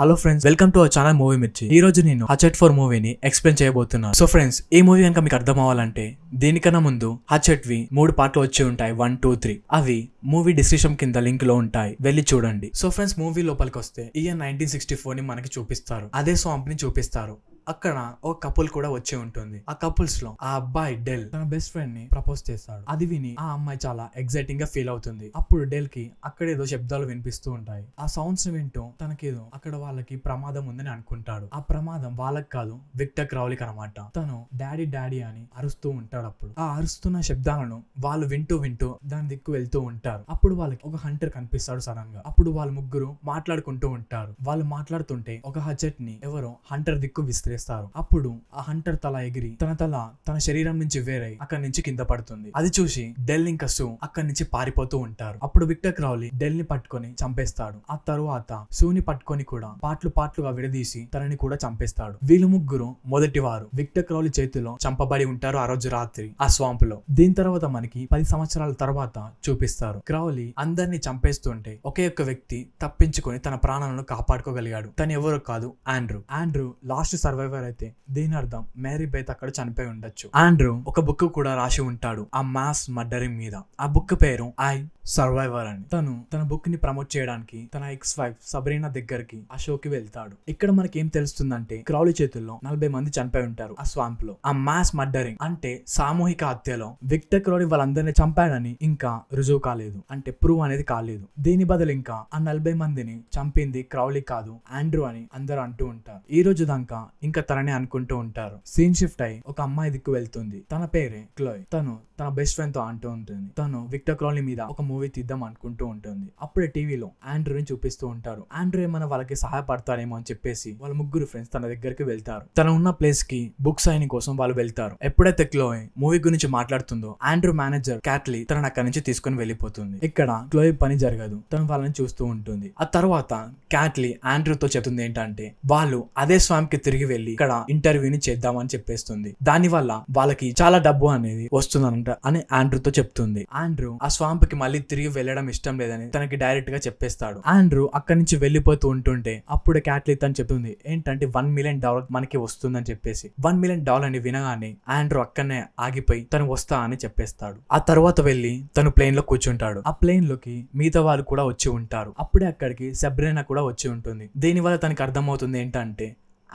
hello friends welcome to our channel movie Mirchi ఈ రోజు నేను హచెట్ ఫోర్ మూవీని ఎక్స్ప్లెయిన్ చేయబోతున్నాను సో ఫ్రెండ్స్ ఈ మూవీ కనుక మీకు అర్థం అవ్వాలంటే దీనికన్నా ముందు హచెట్ వి మూడు పార్ట్లు వచ్చి ఉంటాయి వన్ టూ త్రీ అవి మూవీ డిస్క్రిప్షన్ కింద లింక్ లో ఉంటాయి వెళ్ళి చూడండి సో ఫ్రెండ్స్ మూవీ లోపలికి వస్తే ఇయర్ నైన్టీన్ సిక్స్టీ ఫోర్ ని మనకి చూపిస్తారు అదే సాంప్ ని చూపిస్తారు అక్కడ ఒక కపుల్ కూడా వచ్చి ఉంటుంది ఆ కపుల్స్ లో ఆ అబ్బాయి డెల్ తన బెస్ట్ ఫ్రెండ్ ని ప్రపోజ్ చేస్తాడు అది విని ఆ అమ్మాయి చాలా ఎగ్జైటింగ్ గా ఫీల్ అవుతుంది అప్పుడు డెల్ కి అక్కడేదో శబ్దాలు వినిపిస్తూ ఉంటాయి ఆ సౌండ్స్ వింటూ తనకేదో అక్కడ వాళ్ళకి ప్రమాదం ఉందని అనుకుంటాడు ఆ ప్రమాదం వాళ్ళకి కాదు విక్టర్ క్రౌలికి అనమాట తను డాడీ డాడీ అని అరుస్తూ ఉంటాడు అప్పుడు ఆ అరుస్తున్న శబ్దాలను వాళ్ళు వింటూ వింటూ దాని దిక్కు వెళ్తూ ఉంటారు అప్పుడు వాళ్ళకి ఒక హంటర్ కనిపిస్తాడు సడన్ గా అప్పుడు వాళ్ళు ముగ్గురు మాట్లాడుకుంటూ ఉంటారు వాళ్ళు మాట్లాడుతుంటే ఒక హజట్ ని ఎవరో హంటర్ దిక్కు విస్తరి చేస్తారు అప్పుడు ఆ హంటర్ తల ఎగిరి తన తల తన శరీరం నుంచి వేరై అక్కడి నుంచి కింద పడుతుంది అది చూసి డెల్ ఇంకా సూ అక్కడి నుంచి పారిపోతూ ఉంటారు అప్పుడు విక్టర్ క్రౌలీ డెల్ ని పట్టుకొని చంపేస్తాడు ఆ తరువాత సూని పట్టుకొని కూడా పాట్లు పాట్లుగా విడదీసి తనని కూడా చంపేస్తాడు వీళ్ళు ముగ్గురు మొదటి వారు విక్టర్ క్రౌలీ చేతిలో చంపబడి ఉంటారు ఆ రోజు రాత్రి ఆ స్వాంప్ లో దీని తర్వాత మనకి పది సంవత్సరాల తర్వాత చూపిస్తారు క్రౌలీ అందరినీ చంపేస్తుంటే ఒకే ఒక్క వ్యక్తి తప్పించుకొని తన ప్రాణాలను కాపాడుకోగలిగాడు తను ఎవరు కాదు Andrew Andrew last survivor however అయితే దీని అర్థం మేరీ బెత్ అక్కడ చనిపోయి ఉండొచ్చు ఆండ్రూ ఒక బుక్ కూడా రాసి ఉంటాడు ఆ మాస్ మర్డరింగ్ మీద ఆ బుక్ పేరు ఐ సర్వైవర్ అని తను తన బుక్ ని ప్రమోట్ చేయడానికి తన ఎక్స్ వైఫ్ సబరీనా దగ్గరికి ఆ షోకి వెళ్తాడు ఇక్కడ మనకి ఏం తెలుస్తుందంటే క్రౌలి చేతుల్లో నలభై మంది చనిపోయి ఉంటారు ఆ స్వాంప్ లో ఆ మాస్ మర్డరింగ్ అంటే సామూహిక హత్యలో విక్టర్ క్రౌలి వాళ్ళందరినీ చంపాడని ఇంకా రుజువు కాలేదు అంటే ప్రూవ్ అనేది కాలేదు దీని బదులు ఇంకా ఆ నలభై మందిని చంపింది క్రౌలి కాదు ఆండ్రూ అని అందరూ అంటూ ఉంటారు ఈ రోజు దాకా ఇంకా తననే అనుకుంటూ ఉంటారు సీన్ షిఫ్ట్ అయి ఒక అమ్మాయి దిక్కు వెళ్తుంది తన పేరే క్లోయ్ తను తన బెస్ట్ ఫ్రెండ్ తో అంటూ ఉంటుంది తను విక్టర్ క్రాలీ మీద ఒక మూవీ తీద్దాం అనుకుంటూ ఉంటుంది అప్పుడే టీవీలో ఆండ్రూని చూపిస్తూ ఉంటారు ఆండ్రూ ఏమైనా వాళ్ళకి సహాయపడతారేమో అని చెప్పేసి వాళ్ళ ముగ్గురు ఫ్రెండ్స్ తన దగ్గరికి వెళ్తారు తన ఉన్న ప్లేస్ కి బుక్స్ అయిన కోసం వాళ్ళు వెళ్తారు ఎప్పుడైతే క్లోయ్ మూవీ గురించి మాట్లాడుతుందో ఆండ్రూ మేనేజర్ క్యాట్లీ తన అక్కడి నుంచి తీసుకుని వెళ్ళిపోతుంది ఇక్కడ క్లోయ్ పని జరగదు తను వాళ్ళని చూస్తూ ఉంటుంది ఆ తర్వాత క్యాట్లీ ఆండ్రూతో చెప్తుంది ఏంటంటే వాళ్ళు అదే స్వామ్ కి తిరిగి వెళ్ళి ఇక్కడ ఇంటర్వ్యూని చేద్దామని చెప్పేస్తుంది దాని వల్ల వాళ్ళకి చాలా డబ్బు అనేది వస్తుందంట అని ఆండ్రూతో చెప్తుంది ఆండ్రూ ఆ స్వాంప్ కి మళ్ళీ తిరిగి వెళ్ళడం ఇష్టం లేదని తనకి డైరెక్ట్ గా చెప్పేస్తాడు ఆండ్రూ అక్కడి నుంచి వెళ్ళిపోతూ ఉంటుంటే అప్పుడు క్యాట్లిత్ అని చెప్తుంది ఏంటంటే వన్ మిలియన్ డాలర్ మనకి వస్తుందని చెప్పేసి వన్ మిలియన్ డాలర్ అని వినగానే ఆండ్రూ అక్కడనే ఆగిపోయి తను వస్తా అని చెప్పేస్తాడు ఆ తర్వాత వెళ్ళి తను ప్లేన్ లో కూర్చుంటాడు ఆ ప్లేన్ లోకి మిగతా వాళ్ళు కూడా వచ్చి ఉంటారు అప్పుడే అక్కడికి సబ్రేనా కూడా వచ్చి ఉంటుంది దీని వల్ల తనకి అర్థమవుతుంది ఏంటంటే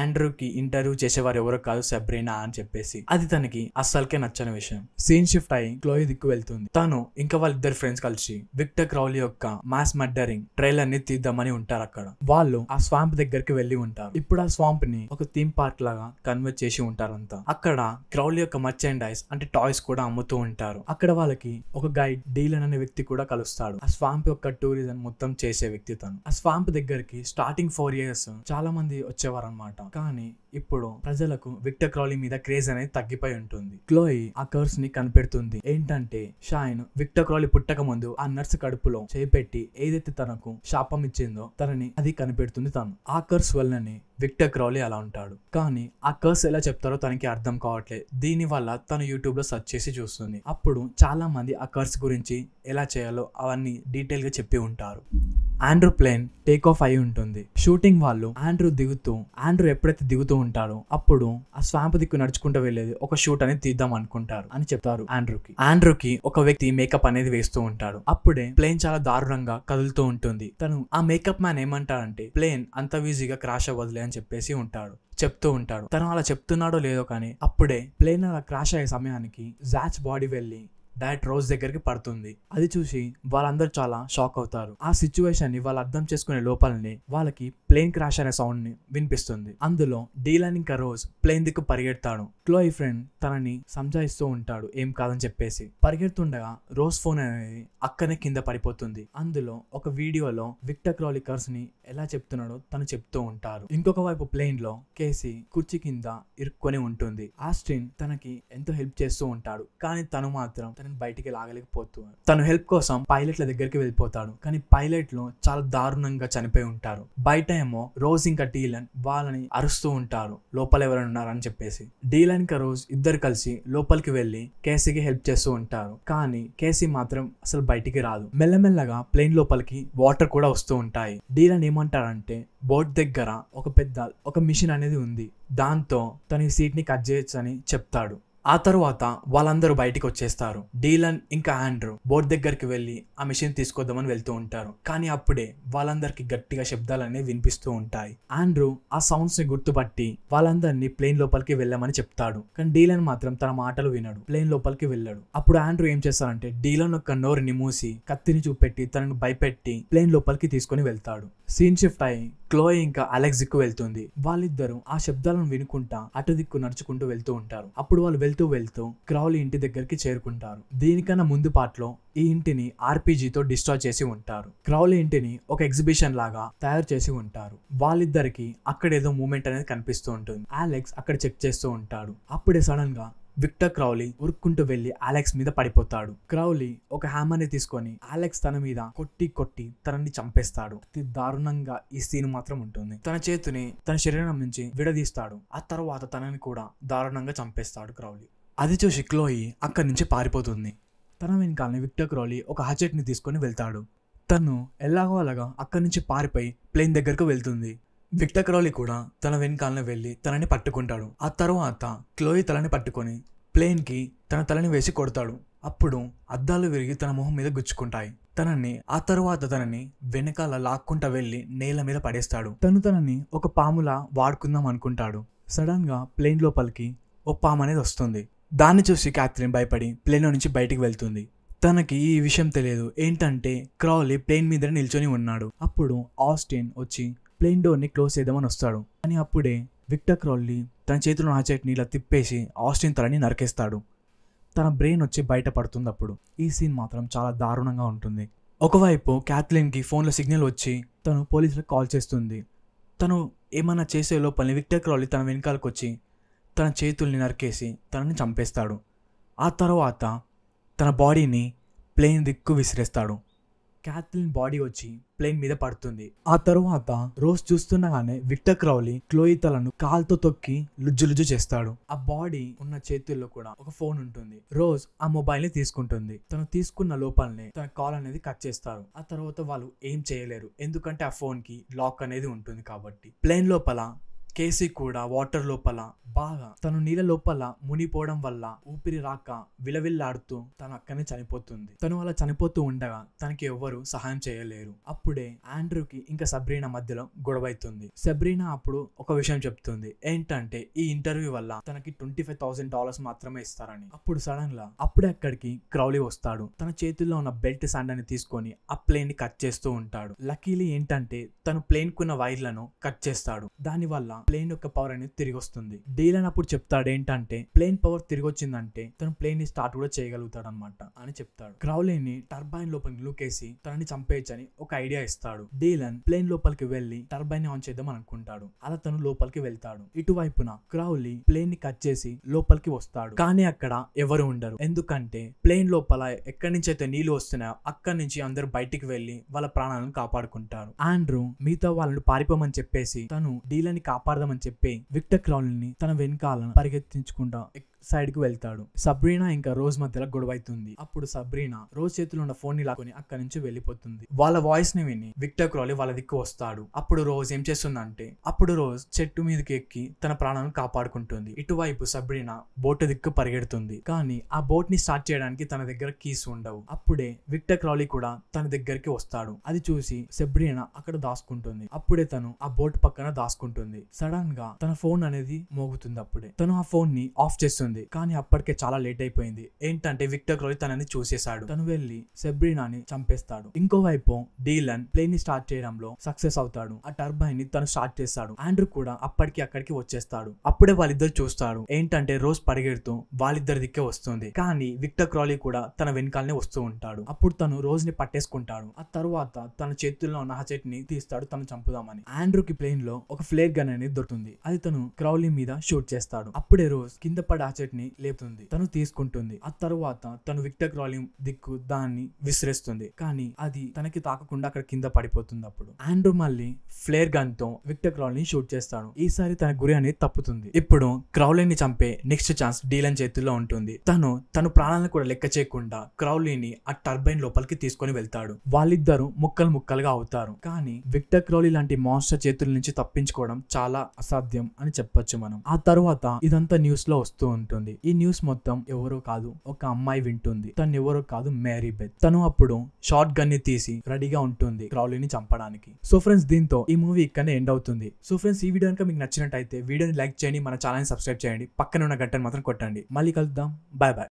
ఆండ్రూకి ఇంటర్వ్యూ చేసేవారు ఎవరో కాదు సబ్రీనా అని చెప్పేసి అది తనకి అస్సలకే నచ్చని విషయం సీన్ షిఫ్ట్ అయి క్లోయి దిక్కు వెళ్తుంది తను ఇంకా వాళ్ళిద్దరు ఫ్రెండ్స్ కలిసి విక్టర్ క్రౌలీ యొక్క మాస్ మర్డరింగ్ ట్రైలర్ ని తీద్దామని ఉంటారు అక్కడ వాళ్ళు ఆ స్వాంప్ దగ్గరికి వెళ్ళి ఉంటారు ఇప్పుడు ఆ స్వాంప్ ని ఒక థీమ్ పార్క్ లాగా కన్వర్ట్ చేసి ఉంటారంతా అక్కడ క్రౌలీ యొక్క మర్చెండైజ్ అంటే టాయ్స్ కూడా అమ్ముతూ ఉంటారు అక్కడ వాళ్ళకి ఒక గైడ్ డీలన్ అనే వ్యక్తి కూడా కలుస్తాడు ఆ స్వాంప్ యొక్క టూరిజం మొత్తం చేసే వ్యక్తి తను ఆ స్వాంప్ దగ్గరికి స్టార్టింగ్ ఫోర్ ఇయర్స్ చాలా మంది వచ్చేవారు అనమాట అనమాట కానీ ఇప్పుడు ప్రజలకు విక్టర్ క్రాలీ మీద క్రేజ్ అనేది తగ్గిపోయి ఉంటుంది క్లోయి ఆ కర్స్ ని కనిపెడుతుంది ఏంటంటే షాయిన్ విక్టర్ క్రాలీ పుట్టక ముందు ఆ నర్స్ కడుపులో చేపెట్టి ఏదైతే తనకు శాపం ఇచ్చిందో తనని అది కనిపెడుతుంది తను ఆ కర్స్ వల్లనే విక్టర్ క్రౌలీ అలా ఉంటాడు కానీ ఆ కర్స్ ఎలా చెప్తారో తనకి అర్థం కావట్లేదు దీని వల్ల తను యూట్యూబ్ లో సర్చ్ చేసి చూస్తుంది అప్పుడు చాలా మంది ఆ కర్స్ గురించి ఎలా చేయాలో అవన్నీ డీటెయిల్ గా చెప్పి ఉంటారు ఆండ్రూ ప్లేన్ టేక్ ఆఫ్ అయి ఉంటుంది షూటింగ్ వాళ్ళు ఆండ్రూ దిగుతూ ఆండ్రూ ఎప్పుడైతే దిగుతూ ఉంటాడో అప్పుడు ఆ స్వాంప్ దిక్కు నడుచుకుంటూ వెళ్ళేది ఒక షూట్ అనేది తీద్దాం అనుకుంటారు అని చెప్తారు ఆండ్రూకి ఆండ్రూకి ఒక వ్యక్తి మేకప్ అనేది వేస్తూ ఉంటాడు అప్పుడే ప్లేన్ చాలా దారుణంగా కదులుతూ ఉంటుంది తను ఆ మేకప్ మ్యాన్ ఏమంటాడంటే ప్లేన్ అంత ఈజీగా క్రాష్ అవ్వదులే అని చెప్పేసి ఉంటాడు చెప్తూ ఉంటాడు తను అలా చెప్తున్నాడో లేదో కానీ అప్పుడే ప్లేన్ అలా క్రాష్ అయ్యే సమయానికి జాచ్ బాడీ వెళ్ళి డైరెక్ట్ రోజ్ దగ్గరికి పడుతుంది అది చూసి వాళ్ళందరూ చాలా షాక్ అవుతారు ఆ సిచ్యువేషన్ ని వాళ్ళు అర్థం చేసుకునే లోపలని వాళ్ళకి ప్లేన్ క్రాష్ అనే సౌండ్ ని వినిపిస్తుంది అందులో డీలన్ ఇంకా రోజ్ ప్లేన్ దిక్కు పరిగెడతాడు క్లోయ్ ఫ్రెండ్ తనని సంజాయిస్తూ ఉంటాడు ఏం కాదని చెప్పేసి పరిగెడుతుండగా రోజ్ ఫోన్ అనేది అక్కనే కింద పడిపోతుంది అందులో ఒక వీడియోలో విక్టర్ క్రాలికర్స్ ని ఎలా చెప్తున్నాడో తను చెప్తూ ఉంటారు ఇంకొక వైపు ప్లేన్ లో కేసీ కుర్చీ కింద ఇరుక్కొని ఉంటుంది ఆస్టిన్ తనకి ఎంతో హెల్ప్ చేస్తూ ఉంటాడు కానీ తను మాత్రం అతనిని బయటికి లాగలేకపోతున్నారు తను హెల్ప్ కోసం పైలట్ల దగ్గరికి వెళ్ళిపోతాడు కానీ పైలట్లు చాలా దారుణంగా చనిపోయి ఉంటారు బయట ఏమో రోజ్ ఇంకా డీలన్ వాళ్ళని అరుస్తూ ఉంటారు లోపల ఎవరైనా ఉన్నారని చెప్పేసి డీలన్ ఇంకా రోజ్ ఇద్దరు కలిసి లోపలికి వెళ్ళి కేసీకి హెల్ప్ చేస్తూ ఉంటారు కానీ కేసీ మాత్రం అసలు బయటికి రాదు మెల్లమెల్లగా ప్లేన్ లోపలికి వాటర్ కూడా వస్తూ ఉంటాయి డీలన్ ఏమంటారంటే బోట్ దగ్గర ఒక పెద్ద ఒక మిషన్ అనేది ఉంది దాంతో తన సీట్ ని కట్ చేయొచ్చని చెప్తాడు ఆ తరువాత వాళ్ళందరూ బయటికి వచ్చేస్తారు డీలన్ ఇంకా ఆండ్రూ బోర్డు దగ్గరికి వెళ్ళి ఆ మిషన్ తీసుకొద్దామని వెళ్తూ ఉంటారు కానీ అప్పుడే వాళ్ళందరికి గట్టిగా శబ్దాలు అనేవి వినిపిస్తూ ఉంటాయి ఆండ్రూ ఆ సౌండ్స్ ని గుర్తుపట్టి వాళ్ళందరినీ ప్లేన్ లోపలికి వెళ్ళమని చెప్తాడు కానీ డీలన్ మాత్రం తన మాటలు వినడు ప్లేన్ లోపలికి వెళ్ళాడు అప్పుడు ఆండ్రూ ఏం చేస్తారంటే డీలన్ యొక్క నోరుని మూసి కత్తిని చూపెట్టి తనను భయపెట్టి ప్లేన్ లోపలికి తీసుకుని వెళ్తాడు సీన్ షిఫ్ట్ అయి క్లోయ్ ఇంకా అలెక్సిక్ వెళ్తుంది వాళ్ళిద్దరూ ఆ శబ్దాలను వినుకుంటా అటు దిక్కు నడుచుకుంటూ వెళ్తూ ఉంటారు అప్పుడు వాళ్ళు వెళ్తూ వెళ్తూ క్రౌల్ ఇంటి దగ్గరికి చేరుకుంటారు దీనికన్నా ముందు పాటలో ఈ ఇంటిని ఆర్పీజీతో డిస్ట్రాయ్ చేసి ఉంటారు క్రౌల్ ఇంటిని ఒక ఎగ్జిబిషన్ లాగా తయారు చేసి ఉంటారు వాళ్ళిద్దరికి అక్కడ ఏదో మూమెంట్ అనేది కనిపిస్తూ ఉంటుంది అలెక్స్ అక్కడ చెక్ చేస్తూ ఉంటాడు అప్పుడే సడన్ గా విక్టర్ క్రౌలీ ఉరుక్కుంటూ వెళ్లి అలెక్స్ మీద పడిపోతాడు క్రౌలీ ఒక హ్యామర్ని తీసుకొని అలెక్స్ తన మీద కొట్టి కొట్టి తనని చంపేస్తాడు అతి దారుణంగా ఈ సీన్ మాత్రం ఉంటుంది తన చేతిని తన శరీరం నుంచి విడదీస్తాడు ఆ తర్వాత తనని కూడా దారుణంగా చంపేస్తాడు క్రౌలీ అది చూసి క్లోయి అక్కడి నుంచి పారిపోతుంది తన వెనకాలని విక్టర్ క్రౌలీ ఒక ని తీసుకొని వెళ్తాడు తను ఎలాగో అలాగా అక్కడి నుంచి పారిపోయి ప్లేన్ దగ్గరకు వెళ్తుంది విక్టర్ క్రౌలి కూడా తన వెనుకాలను వెళ్ళి తనని పట్టుకుంటాడు ఆ తరువాత క్లోయి తలని పట్టుకొని ప్లేన్కి తన తలని వేసి కొడతాడు అప్పుడు అద్దాలు విరిగి తన మొహం మీద గుచ్చుకుంటాయి తనని ఆ తరువాత తనని వెనకాల లాక్కుంటా వెళ్ళి నేల మీద పడేస్తాడు తను తనని ఒక పాములా వాడుకుందాం అనుకుంటాడు సడన్గా ప్లేన్ లోపలికి ఓ పాము అనేది వస్తుంది దాన్ని చూసి క్యాథరిన్ భయపడి ప్లేన్లో నుంచి బయటికి వెళ్తుంది తనకి ఈ విషయం తెలియదు ఏంటంటే క్రౌలీ ప్లేన్ మీద నిల్చొని ఉన్నాడు అప్పుడు ఆస్టిన్ వచ్చి ప్లేన్ డోర్ని క్లోజ్ చేద్దామని వస్తాడు కానీ అప్పుడే విక్టర్ క్రౌల్లీ తన చేతిలో నా ఇలా తిప్పేసి ఆస్టిన్ తలని నరికేస్తాడు తన బ్రెయిన్ వచ్చి బయటపడుతుంది అప్పుడు ఈ సీన్ మాత్రం చాలా దారుణంగా ఉంటుంది ఒకవైపు క్యాథ్లిన్కి ఫోన్లో సిగ్నల్ వచ్చి తను పోలీసులకు కాల్ చేస్తుంది తను ఏమైనా చేసే లోపల విక్టర్ క్రౌలీ తన వెనకాలకు వచ్చి తన చేతుల్ని నరికేసి తనని చంపేస్తాడు ఆ తర్వాత తన బాడీని ప్లేన్ దిక్కు విసిరేస్తాడు క్యాథలిన్ బాడీ వచ్చి ప్లేన్ మీద పడుతుంది ఆ తరువాత రోజ్ చూస్తుండగానే విక్టర్ క్రౌలీ క్లోయి తలను కాల్తో తొక్కి లుజ్జు లుజ్జు చేస్తాడు ఆ బాడీ ఉన్న చేతుల్లో కూడా ఒక ఫోన్ ఉంటుంది రోజ్ ఆ మొబైల్ ని తీసుకుంటుంది తను తీసుకున్న లోపలనే తన కాల్ అనేది కట్ చేస్తారు ఆ తర్వాత వాళ్ళు ఏం చేయలేరు ఎందుకంటే ఆ ఫోన్ కి లాక్ అనేది ఉంటుంది కాబట్టి ప్లేన్ లోపల కేసీ కూడా వాటర్ లోపల బాగా తను నీళ్ళ లోపల మునిపోవడం వల్ల ఊపిరి రాక విలవిల్లాడుతూ తన అక్కనే చనిపోతుంది తను అలా చనిపోతూ ఉండగా తనకి ఎవ్వరు సహాయం చేయలేరు అప్పుడే ఆండ్రూకి ఇంకా సబ్రీనా మధ్యలో గొడవైతుంది సబ్రీనా అప్పుడు ఒక విషయం చెప్తుంది ఏంటంటే ఈ ఇంటర్వ్యూ వల్ల తనకి ట్వంటీ ఫైవ్ థౌసండ్ డాలర్స్ మాత్రమే ఇస్తారని అప్పుడు సడన్ గా అప్పుడే అక్కడికి క్రౌలీ వస్తాడు తన చేతుల్లో ఉన్న బెల్ట్ అని తీసుకొని ఆ ప్లేన్ ని కట్ చేస్తూ ఉంటాడు లక్కీలీ ఏంటంటే తను ప్లేన్ కున్న వైర్లను కట్ చేస్తాడు దానివల్ల ప్లేన్ యొక్క పవర్ అనేది తిరిగి వస్తుంది డీల్ అప్పుడు చెప్తాడు ఏంటంటే ప్లేన్ పవర్ తిరిగి వచ్చిందంటే తను ప్లేన్ ని స్టార్ట్ కూడా చేయగలుగుతాడు అనమాట అని చెప్తాడు క్రౌలీని టర్బైన్ లోపలికి లూకేసి తనని చంపేయచ్చని ఒక ఐడియా ఇస్తాడు డీలన్ ప్లేన్ లోపలికి వెళ్లి టర్బైన్ ని ఆన్ చేద్దాం అనుకుంటాడు అలా తను లోపలికి వెళ్తాడు ఇటువైపున క్రౌలీ ప్లేన్ ని కట్ చేసి లోపలికి వస్తాడు కానీ అక్కడ ఎవరు ఉండరు ఎందుకంటే ప్లేన్ లోపల ఎక్కడి నుంచి అయితే నీళ్లు వస్తున్నాయో అక్కడి నుంచి అందరూ బయటికి వెళ్లి వాళ్ళ ప్రాణాలను కాపాడుకుంటారు ఆండ్రూ మిగతా వాళ్ళను పారిపోమని చెప్పేసి తను డీలని కాపాడు కాపాడదామని చెప్పి విక్టర్ క్రౌన్ ని తన వెనుకాలను పరిగెత్తించుకుంటా సైడ్ కి వెళ్తాడు సబ్రీనా ఇంకా రోజ్ మధ్యలో గొడవ అవుతుంది అప్పుడు సబ్రీనా రోజ్ చేతిలో ఉన్న ఫోన్ ని లాక్కొని అక్కడి నుంచి వెళ్ళిపోతుంది వాళ్ళ వాయిస్ ని విని విక్టర్ క్రాలీ వాళ్ళ దిక్కు వస్తాడు అప్పుడు రోజ్ ఏం చేస్తుందంటే అప్పుడు రోజ్ చెట్టు మీదకి ఎక్కి తన ప్రాణాలను కాపాడుకుంటుంది ఇటువైపు సబ్రీనా బోట్ దిక్కు పరిగెడుతుంది కానీ ఆ బోట్ ని స్టార్ట్ చేయడానికి తన దగ్గర కీస్ ఉండవు అప్పుడే విక్టర్ క్రాలీ కూడా తన దగ్గరికి వస్తాడు అది చూసి సబ్రీనా అక్కడ దాసుకుంటుంది అప్పుడే తను ఆ బోట్ పక్కన దాచుకుంటుంది సడన్ గా తన ఫోన్ అనేది మోగుతుంది అప్పుడే తను ఆ ఫోన్ ని ఆఫ్ చేస్తుంది వెళ్తుంది కానీ అప్పటికే చాలా లేట్ అయిపోయింది ఏంటంటే విక్టర్ క్లోరీ తనని చూసేశాడు తను వెళ్లి సెబ్రినాని చంపేస్తాడు ఇంకోవైపు డీలన్ ప్లేన్ ని స్టార్ట్ చేయడంలో సక్సెస్ అవుతాడు ఆ టర్బైన్ ని తను స్టార్ట్ చేస్తాడు ఆండ్రూ కూడా అప్పటికి అక్కడికి వచ్చేస్తాడు అప్పుడే వాళ్ళిద్దరు చూస్తాడు ఏంటంటే రోజ్ పరిగెడుతూ వాళ్ళిద్దరి దిక్కే వస్తుంది కానీ విక్టర్ క్రాలీ కూడా తన వెనకాలనే వస్తూ ఉంటాడు అప్పుడు తను రోజ్ ని పట్టేసుకుంటాడు ఆ తర్వాత తన చేతుల్లో ఉన్న హచెట్ ని తీస్తాడు తను చంపుదామని కి ప్లేన్ లో ఒక ఫ్లేర్ గన్ అనేది దొరుకుతుంది అది తను క్రౌలీ మీద షూట్ చేస్తాడు అప్పుడే రోజ్ కింద పడి అప్సెట్ ని లేపుతుంది తను తీసుకుంటుంది ఆ తరువాత తను విక్టర్ క్రాలింగ్ దిక్కు దాన్ని విసిరేస్తుంది కానీ అది తనకి తాకకుండా అక్కడ కింద పడిపోతుంది అప్పుడు ఆండ్రూ మళ్ళీ ఫ్లేర్ గన్ తో విక్టర్ క్రౌల్ ని షూట్ చేస్తాడు ఈసారి తన గురి అనేది తప్పుతుంది ఇప్పుడు క్రౌలీ ని చంపే నెక్స్ట్ ఛాన్స్ డీలన్ చేతుల్లో ఉంటుంది తను తన ప్రాణాలను కూడా లెక్క చేయకుండా క్రౌలీని ఆ టర్బైన్ లోపలికి తీసుకొని వెళ్తాడు వాళ్ళిద్దరూ ముక్కలు ముక్కలుగా అవుతారు కానీ విక్టర్ క్రౌలీ లాంటి మాన్స్టర్ చేతుల నుంచి తప్పించుకోవడం చాలా అసాధ్యం అని చెప్పొచ్చు మనం ఆ తర్వాత ఇదంతా న్యూస్ లో వస్తుంది ఉంటుంది ఈ న్యూస్ మొత్తం ఎవరో కాదు ఒక అమ్మాయి వింటుంది తను ఎవరో కాదు మేరీ బెత్ తను అప్పుడు షార్ట్ గన్ ని తీసి రెడీగా ఉంటుంది క్రౌలీని చంపడానికి సో ఫ్రెండ్స్ దీంతో ఈ మూవీ ఇక్కడనే ఎండ్ అవుతుంది సో ఫ్రెండ్స్ ఈ వీడియో కనుక మీకు నచ్చినట్టయితే వీడియోని లైక్ చేయండి మన ఛానల్ సబ్స్క్రైబ్ చేయండి పక్కన ఉన్న గంటను మాత్రం కొట్టండి మళ్ళీ కలుద్దాం బాయ్ బాయ్